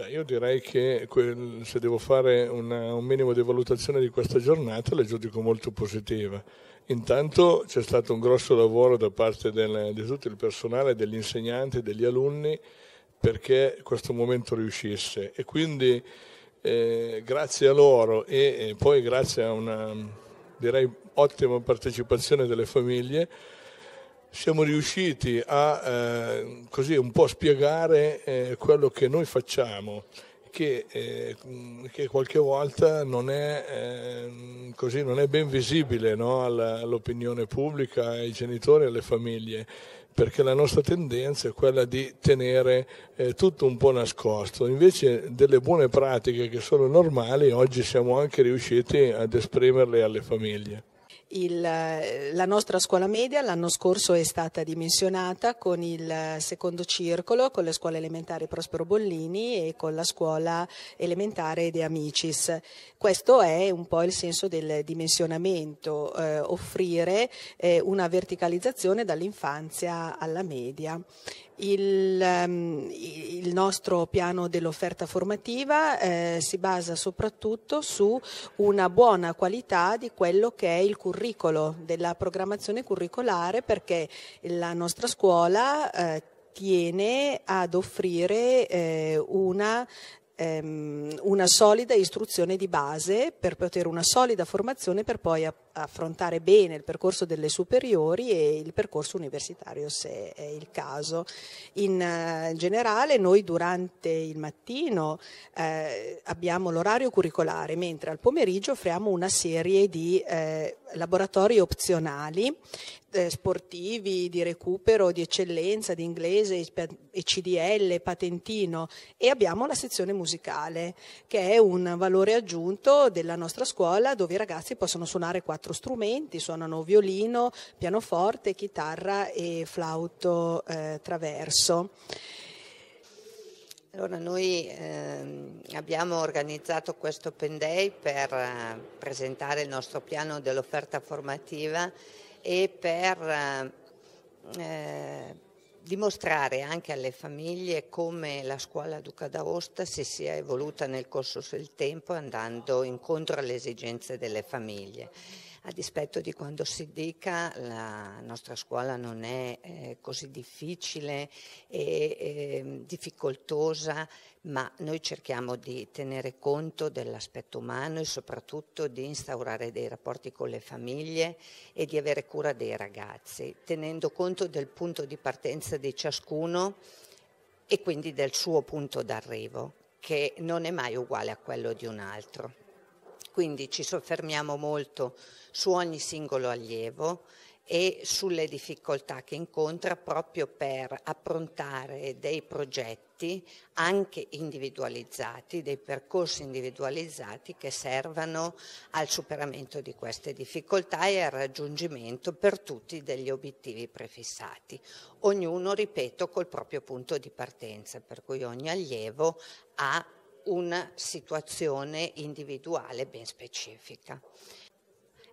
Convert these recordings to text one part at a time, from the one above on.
Beh, io direi che quel, se devo fare una, un minimo di valutazione di questa giornata la giudico molto positiva. Intanto c'è stato un grosso lavoro da parte del, di tutto il personale, degli insegnanti, degli alunni perché questo momento riuscisse e quindi eh, grazie a loro e, e poi grazie a una direi ottima partecipazione delle famiglie siamo riusciti a eh, così un po' spiegare eh, quello che noi facciamo. Che, eh, che, qualche volta non è, eh, così, non è ben visibile no? all'opinione pubblica, ai genitori, e alle famiglie, perché la nostra tendenza è quella di tenere eh, tutto un po' nascosto. Invece delle buone pratiche che sono normali, oggi siamo anche riusciti ad esprimerle alle famiglie. Il, eh, la nostra scuola media l'anno scorso è stata dimensionata con il eh, secondo circolo, con la scuola elementare Prospero Bollini e con la scuola elementare De Amicis. Questo è un po' il senso del dimensionamento, eh, offrire eh, una verticalizzazione dall'infanzia alla media. Il, um, il, nostro piano dell'offerta formativa eh, si basa soprattutto su una buona qualità di quello che è il curricolo della programmazione curricolare perché la nostra scuola eh, tiene ad offrire eh, una ehm, una solida istruzione di base per poter una solida formazione per poi affrontare bene il percorso delle superiori e il percorso universitario se è il caso. In eh, generale noi durante il mattino eh, abbiamo l'orario curricolare, mentre al pomeriggio offriamo una serie di eh, laboratori opzionali eh, sportivi, di recupero, di eccellenza, di inglese, e CDL patentino e abbiamo la sezione musicale che è un valore aggiunto della nostra scuola dove i ragazzi possono suonare quattro quattro strumenti, suonano violino, pianoforte, chitarra e flauto eh, traverso. Allora noi ehm, abbiamo organizzato questo Open Day per eh, presentare il nostro piano dell'offerta formativa e per eh, eh dimostrare anche alle famiglie come la scuola Duca d'Aosta si sia evoluta nel corso del tempo andando incontro alle esigenze delle famiglie a dispetto di quando si dica la nostra scuola non è eh, così difficile e eh, difficoltosa, ma noi cerchiamo di tenere conto dell'aspetto umano e soprattutto di instaurare dei rapporti con le famiglie e di avere cura dei ragazzi, tenendo conto del punto di partenza di ciascuno e quindi del suo punto d'arrivo, che non è mai uguale a quello di un altro quindi ci soffermiamo molto su ogni singolo allievo e sulle difficoltà che incontra proprio per approntare dei progetti anche individualizzati, dei percorsi individualizzati che servano al superamento di queste difficoltà e al raggiungimento per tutti degli obiettivi prefissati. Ognuno, ripeto, col proprio punto di partenza, per cui ogni allievo ha una situazione individuale ben specifica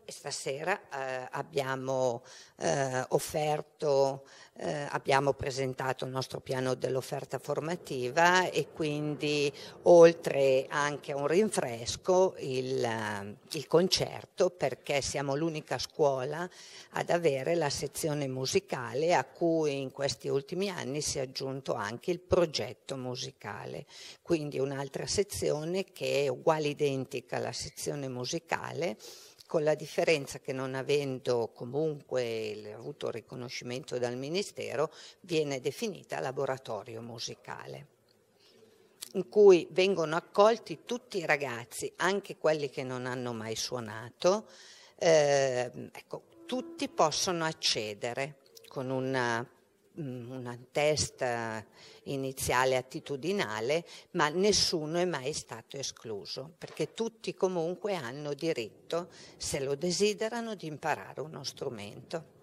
e stasera eh, abbiamo eh, offerto, eh, abbiamo presentato il nostro piano dell'offerta formativa e quindi oltre anche a un rinfresco il, il concerto perché siamo l'unica scuola ad avere la sezione musicale a cui in questi ultimi anni si è aggiunto anche il progetto musicale, quindi un'altra sezione che è uguale identica alla sezione musicale con la differenza che non avendo comunque avuto riconoscimento dal Ministero viene definita laboratorio musicale in cui vengono accolti tutti i ragazzi, anche quelli che non hanno mai suonato, eh, ecco, tutti possono accedere con una Mm, una test iniziale attitudinale, ma nessuno è mai stato escluso, perché tutti comunque hanno diritto, se lo desiderano, di imparare uno strumento.